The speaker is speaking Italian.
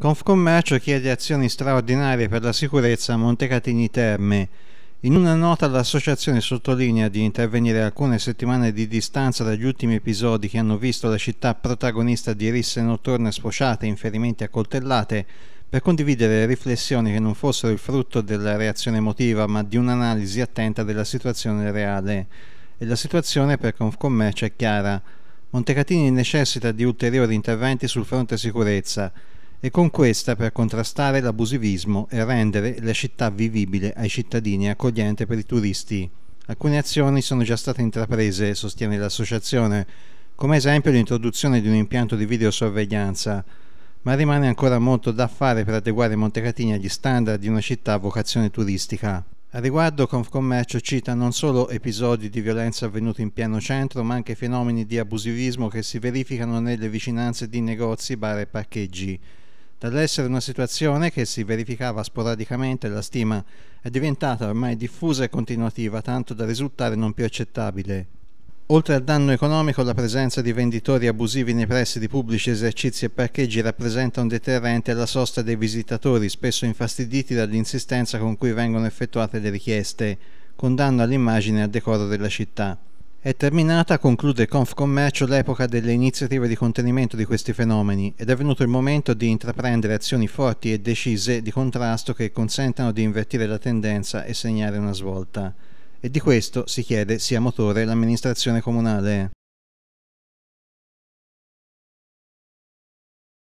Confcommercio chiede azioni straordinarie per la sicurezza a Montecatini Terme. In una nota l'associazione sottolinea di intervenire alcune settimane di distanza dagli ultimi episodi che hanno visto la città protagonista di risse notturne sfociate, inferimenti a coltellate, per condividere riflessioni che non fossero il frutto della reazione emotiva ma di un'analisi attenta della situazione reale. E la situazione per Confcommercio è chiara. Montecatini necessita di ulteriori interventi sul fronte sicurezza e con questa per contrastare l'abusivismo e rendere la città vivibile ai cittadini e accogliente per i turisti. Alcune azioni sono già state intraprese, sostiene l'associazione, come esempio l'introduzione di un impianto di videosorveglianza, ma rimane ancora molto da fare per adeguare Montecatini agli standard di una città a vocazione turistica. A riguardo Confcommercio cita non solo episodi di violenza avvenuti in pieno centro, ma anche fenomeni di abusivismo che si verificano nelle vicinanze di negozi, bar e parcheggi. Dall'essere una situazione che si verificava sporadicamente, la stima è diventata ormai diffusa e continuativa, tanto da risultare non più accettabile. Oltre al danno economico, la presenza di venditori abusivi nei pressi di pubblici esercizi e parcheggi rappresenta un deterrente alla sosta dei visitatori, spesso infastiditi dall'insistenza con cui vengono effettuate le richieste, con danno all'immagine e al decoro della città. È terminata, conclude Confcommercio, l'epoca delle iniziative di contenimento di questi fenomeni ed è venuto il momento di intraprendere azioni forti e decise di contrasto che consentano di invertire la tendenza e segnare una svolta. E di questo, si chiede, sia motore l'amministrazione comunale.